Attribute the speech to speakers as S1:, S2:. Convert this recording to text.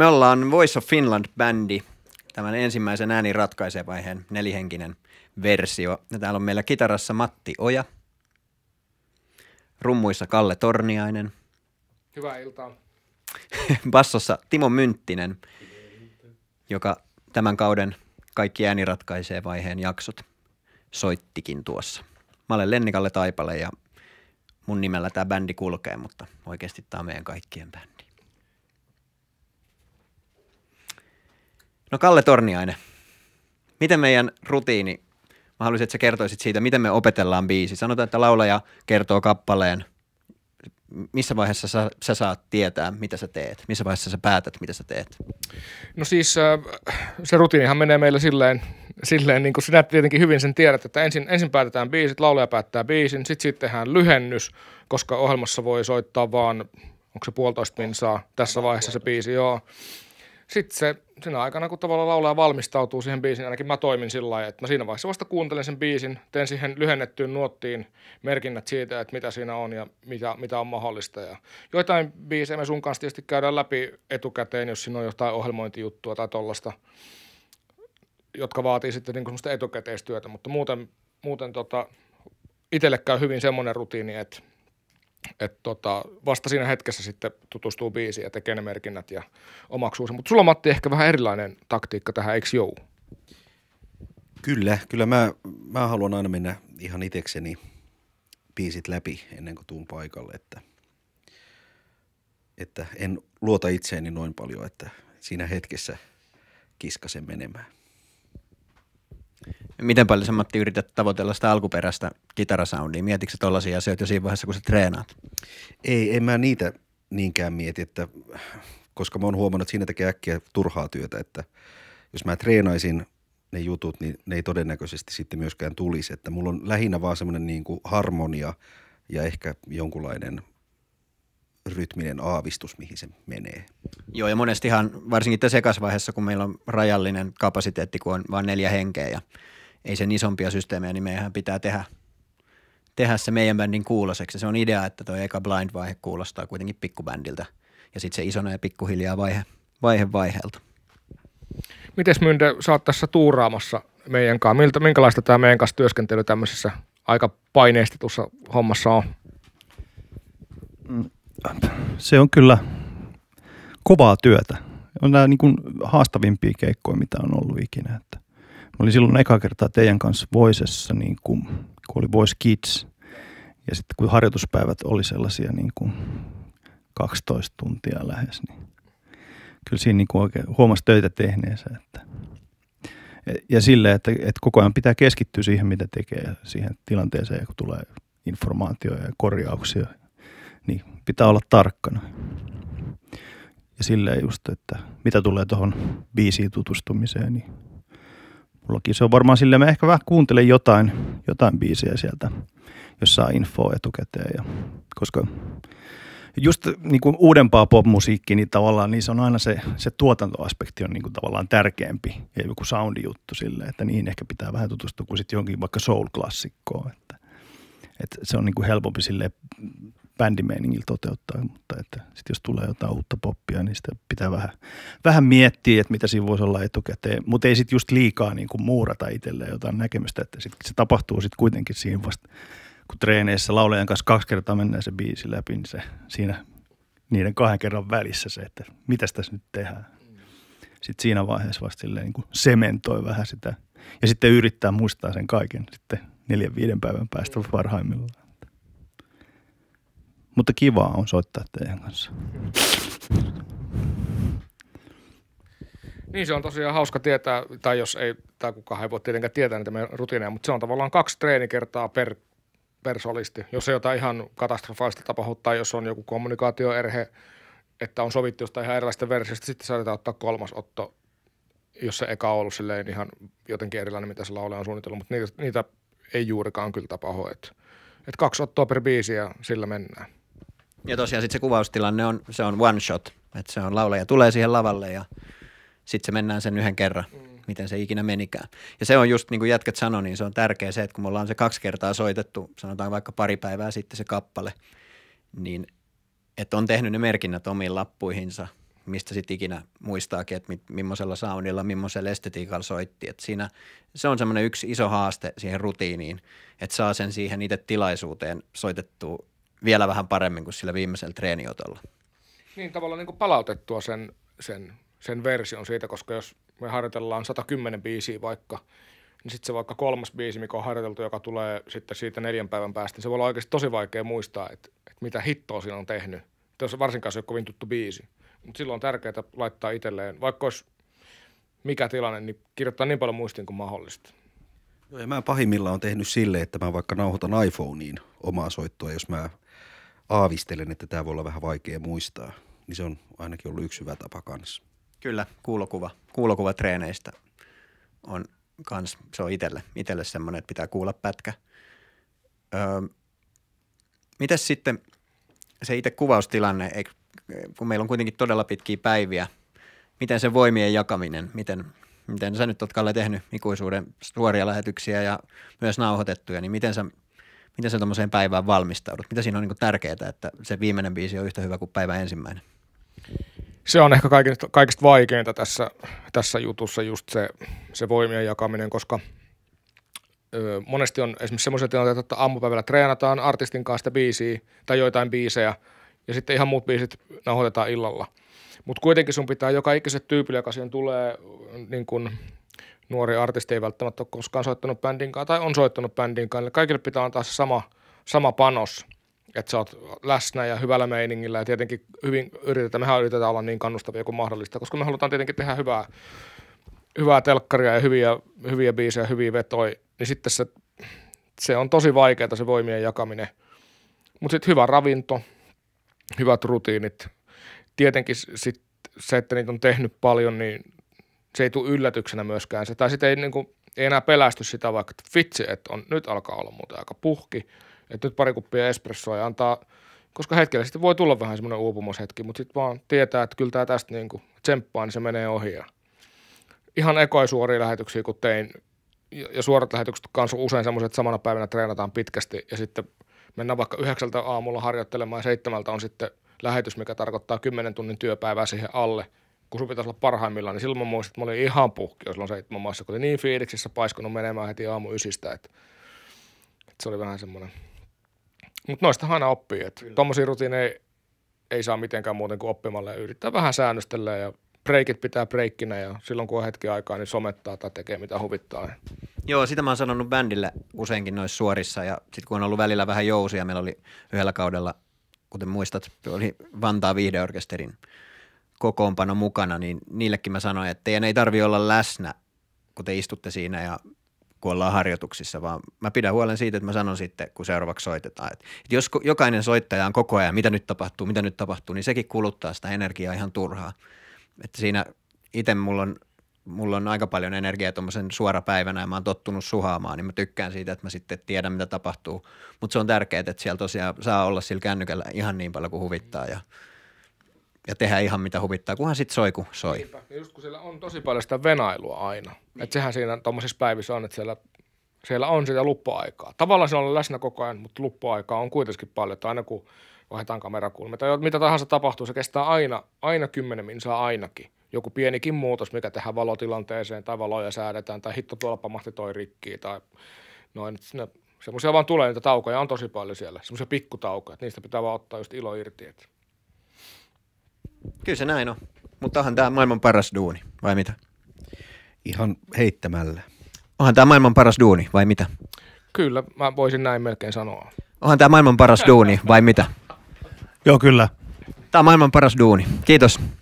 S1: Me ollaan Voice of Finland-bändi, tämän ensimmäisen ääni ratkaisee vaiheen nelihenkinen versio. Ja täällä on meillä kitarassa Matti Oja, rummuissa Kalle Torniainen. Hyvää iltaa. Bassossa Timo Mynttinen, joka tämän kauden kaikki ääni ratkaisee vaiheen jaksot soittikin tuossa. Mä olen Lennikalle Taipale ja mun nimellä tämä bändi kulkee, mutta oikeasti tämä on meidän kaikkien bändi. No Kalle Torniainen, miten meidän rutiini, mä haluaisin, että sä kertoisit siitä, miten me opetellaan biisi. Sanotaan, että laulaja kertoo kappaleen, missä vaiheessa sä, sä saat tietää, mitä sä teet? Missä vaiheessa sä päätät, mitä sä teet?
S2: No siis äh, se rutiinihan menee meillä silleen, silleen niin kuin sinä tietenkin hyvin sen tiedät, että ensin, ensin päätetään biisit, laulaja päättää biisin, sitten sit tehdään lyhennys, koska ohjelmassa voi soittaa vaan, onko se puolitoista minsaa tässä vaiheessa se biisi, joo sitten se, sinä aikana, kun tavallaan laulaja valmistautuu siihen biisin, ainakin mä toimin sillä lailla, että mä siinä vaiheessa vasta kuuntelen sen biisin, teen siihen lyhennettyyn nuottiin merkinnät siitä, että mitä siinä on ja mitä, mitä on mahdollista. Ja joitain biisejä me sun kanssa tietysti käydään läpi etukäteen, jos siinä on jotain ohjelmointijuttua tai tollasta, jotka vaatii sitten niin semmoista etukäteistyötä, mutta muuten, muuten tota, itselle käy hyvin semmoinen rutiini, että et tota, vasta siinä hetkessä sitten tutustuu biisiin ja tekee ne merkinnät ja omaksuu sen. Mutta sulla Matti ehkä vähän erilainen taktiikka tähän, eikö jou? Kyllä, kyllä mä, mä haluan aina mennä ihan itekseni biisit läpi
S1: ennen kuin tuun paikalle, että, että en luota itseeni noin paljon, että siinä hetkessä kiskasen menemään. Miten paljon sä Matti yrität tavoitella sitä alkuperäistä kitarasoundia? Mietitkö tollaisia asioita jo siinä vaiheessa, kun sä treenaat? Ei, en mä niitä niinkään mieti, että, koska mä oon huomannut, että siinä tekee äkkiä turhaa työtä, että jos mä treenaisin ne jutut, niin ne ei todennäköisesti sitten myöskään tulisi. Että mulla on lähinnä vaan semmoinen niin harmonia ja ehkä jonkunlainen rytminen aavistus, mihin se menee. Joo, ja monestihan, varsinkin tässä ekasvaiheessa, kun meillä on rajallinen kapasiteetti, kun on vain neljä henkeä ja ei sen isompia systeemejä, niin meidän pitää tehdä, tehdä se meidän bändin kuuloseksi. Se on idea, että tuo eka blind-vaihe kuulostaa kuitenkin pikkubändiltä ja sitten se isona ja pikkuhiljaa
S2: vaihe, vaihe vaiheelta. Mites Mynde, sä oot tässä tuuraamassa meidän kanssa. Miltä, minkälaista tämä meidän kanssa työskentely tämmöisessä aika paineistetussa hommassa on?
S3: Se on kyllä kovaa työtä. On nämä niin kuin haastavimpia keikkoja, mitä on ollut ikinä. Että Mä olin silloin eka kertaa teidän kanssa Voisessa, niin kuin, kun oli Voice Kids. Ja sitten kun harjoituspäivät oli sellaisia niin kuin 12 tuntia lähes, niin kyllä siinä niin kuin oikein huomasi töitä tehneensä. Että ja silleen, että, että koko ajan pitää keskittyä siihen, mitä tekee, siihen tilanteeseen, kun tulee informaatioja ja korjauksia, niin pitää olla tarkkana. Ja silleen just, että mitä tulee tuohon biisiin tutustumiseen, niin Mullakin se on varmaan silleen, mä ehkä vähän kuuntelen jotain, jotain biisiä sieltä, jossa infoa etukäteen. Ja, koska just niin kuin uudempaa popmusiikkiä, niin tavallaan niin se on aina se, se tuotantoaspekti on niin kuin tavallaan tärkeämpi ja joku juttu sille, että niihin ehkä pitää vähän tutustua kuin sitten jonkin vaikka soul-klassikkoon. Että, että se on niin kuin helpompi sille bändimeiningillä toteuttaa, mutta että sit jos tulee jotain uutta poppia, niin sitä pitää vähän, vähän miettiä, että mitä siinä voisi olla etukäteen, mutta ei sitten just liikaa niin kuin muurata itselleen jotain näkemystä, että sit se tapahtuu sitten kuitenkin siinä vasta, kun treeneissä laulajan kanssa kaksi kertaa mennään se biisi läpi, niin se, siinä niiden kahden kerran välissä se, että mitä tässä nyt tehdään. Sitten siinä vaiheessa vasta silleen niin kuin sementoi vähän sitä ja sitten yrittää muistaa sen kaiken sitten neljän viiden päivän päästä niin. parhaimmillaan. Mutta kivaa on soittaa teidän kanssa.
S2: Niin se on tosiaan hauska tietää, tai jos ei, tai kukaan ei voi tietenkään tietää niitä meidän rutiineja, mutta se on tavallaan kaksi treenikertaa per, per solisti. Jos ei jotain ihan katastrofaalista tapahdu tai jos on joku kommunikaatioerhe, että on sovittu jostain ihan erilaista versiosta, sitten saadaan ottaa kolmas otto, jos se eka on ollut silleen ihan jotenkin erilainen, mitä se laulaja on suunnitellut, mutta niitä, niitä ei juurikaan kyllä tapahdu. että et kaksi ottoa per biisi ja sillä mennään.
S1: Ja tosiaan sitten se kuvaustilanne on, se on one shot, että se on laulaja tulee siihen lavalle ja sitten se mennään sen yhden kerran, mm. miten se ikinä menikään. Ja se on just niin kuin jätkät sanoi, niin se on tärkeä se, että kun me ollaan se kaksi kertaa soitettu, sanotaan vaikka pari päivää sitten se kappale, niin että on tehnyt ne merkinnät omiin lappuihinsa, mistä sitten ikinä muistaakin, että mi- millaisella soundilla, millaisella estetiikalla soitti. Et siinä se on semmoinen yksi iso haaste siihen rutiiniin, että saa sen siihen itse tilaisuuteen soitettua vielä vähän paremmin kuin sillä viimeisellä treeniotolla.
S2: Niin tavallaan niin kuin palautettua sen, sen, sen version siitä, koska jos me harjoitellaan 110 biisiä vaikka, niin sitten se vaikka kolmas biisi, mikä on harjoiteltu, joka tulee sitten siitä neljän päivän päästä, niin se voi olla oikeasti tosi vaikea muistaa, että, että mitä hittoa siinä on tehnyt. Tuossa varsinkaan se ole kovin tuttu biisi. Mutta silloin on tärkeää laittaa itselleen, vaikka olisi mikä tilanne, niin kirjoittaa niin paljon muistiin kuin mahdollista.
S1: Joo, ja mä pahimmillaan on tehnyt sille, että mä vaikka nauhoitan iPhoneiin omaa soittoa, jos mä aavistelen, että tämä voi olla vähän vaikea muistaa. Niin se on ainakin ollut yksi hyvä tapa kanssa. Kyllä, kuulokuva, kuulokuva treeneistä on kans, se on itselle, itselle semmoinen, että pitää kuulla pätkä. Öö, mitäs sitten se itse kuvaustilanne, kun meillä on kuitenkin todella pitkiä päiviä, miten se voimien jakaminen, miten, miten sä nyt oot Kalle tehnyt ikuisuuden suoria lähetyksiä ja myös nauhoitettuja, niin miten sä miten sä tuommoiseen päivään valmistaudut? Mitä siinä on niin tärkeää, että se viimeinen biisi on yhtä hyvä kuin päivä ensimmäinen?
S2: Se on ehkä kaikista, kaikista vaikeinta tässä, tässä jutussa just se, se voimien jakaminen, koska ö, monesti on esimerkiksi semmoisia tilanteita, että aamupäivällä treenataan artistin kanssa sitä biisiä tai joitain biisejä ja sitten ihan muut biisit nauhoitetaan illalla. Mutta kuitenkin sun pitää joka ikiset tyypille, joka siihen tulee niin kun nuori artisti ei välttämättä ole koskaan soittanut kanssa tai on soittanut bändinkaan. niin kaikille pitää antaa se sama, sama panos, että sä oot läsnä ja hyvällä meiningillä ja tietenkin hyvin yritetään, mehän yritetään olla niin kannustavia kuin mahdollista, koska me halutaan tietenkin tehdä hyvää, hyvää telkkaria ja hyviä, hyviä biisejä, hyviä vetoja, niin sitten se, se on tosi vaikeaa se voimien jakaminen. Mutta sitten hyvä ravinto, hyvät rutiinit, tietenkin sit se, että niitä on tehnyt paljon, niin se ei tule yllätyksenä myöskään se, tai sitten ei, niin kuin, ei enää pelästy sitä vaikka, että vitsi, että on, nyt alkaa olla muuten aika puhki, että nyt pari kuppia espressoa ja antaa, koska hetkellä sitten voi tulla vähän semmoinen uupumushetki, mutta sitten vaan tietää, että kyllä tämä tästä niin kuin tsemppaa, niin se menee ohi. Ja ihan ekoja suoria lähetyksiä, kun tein, ja suorat lähetykset kanssa usein semmoiset, että samana päivänä treenataan pitkästi, ja sitten mennään vaikka yhdeksältä aamulla harjoittelemaan, ja seitsemältä on sitten lähetys, mikä tarkoittaa kymmenen tunnin työpäivää siihen alle – kun sun pitäisi olla parhaimmillaan, niin silloin mä muistin, että mä olin ihan puhki silloin seitsemän maassa, kun niin fiiliksissä paiskunut menemään heti aamu ysistä, että, että se oli vähän semmoinen. Mutta noista aina oppii, että tommosia rutiineja ei, ei saa mitenkään muuten kuin oppimalla ja yrittää vähän säännöstellä ja breikit pitää breikkinä ja silloin kun on hetki aikaa, niin somettaa tai tekee mitä huvittaa.
S1: Joo, sitä mä oon sanonut bändille useinkin noissa suorissa ja sitten kun on ollut välillä vähän jousia, meillä oli yhdellä kaudella, kuten muistat, oli Vantaa viihdeorkesterin kokoonpano mukana, niin niillekin mä sanoin, että teidän ei tarvi olla läsnä, kun te istutte siinä ja kun ollaan harjoituksissa, vaan mä pidän huolen siitä, että mä sanon sitten, kun seuraavaksi soitetaan. Että jos jokainen soittaja on koko ajan, mitä nyt tapahtuu, mitä nyt tapahtuu, niin sekin kuluttaa sitä energiaa ihan turhaa. Että siinä itse mulla on, mulla on aika paljon energiaa tuommoisen suorapäivänä ja mä oon tottunut suhaamaan, niin mä tykkään siitä, että mä sitten tiedän, mitä tapahtuu. Mutta se on tärkeää, että siellä tosiaan saa olla sillä kännykällä ihan niin paljon kuin huvittaa ja – ja tehdä ihan mitä huvittaa, kunhan sitten soi, kun soi. Niinpä.
S2: Ja just kun siellä on tosi paljon sitä venailua aina. Niin. Että sehän siinä tuommoisissa päivissä on, että siellä, siellä on sitä luppuaikaa. Tavallaan se on läsnä koko ajan, mutta luppuaikaa on kuitenkin paljon. Että aina kun vaihdetaan kamerakulmia tai mitä tahansa tapahtuu, se kestää aina, aina kymmenen minsaa ainakin. Joku pienikin muutos, mikä tähän valotilanteeseen tai valoja säädetään tai hitto tuolla pamahti toi rikki tai noin. Sinne, semmoisia vaan tulee niitä taukoja, on tosi paljon siellä, semmoisia pikkutaukoja, että niistä pitää vaan ottaa just ilo irti. Että. Kyllä se näin on.
S1: Mutta onhan tämä maailman paras duuni, vai mitä? Ihan heittämällä. Onhan tämä maailman paras duuni, vai mitä?
S2: Kyllä, mä voisin näin melkein sanoa.
S1: Onhan tämä maailman paras duuni,
S2: vai mitä? Joo, kyllä. Tämä on maailman paras duuni. Kiitos.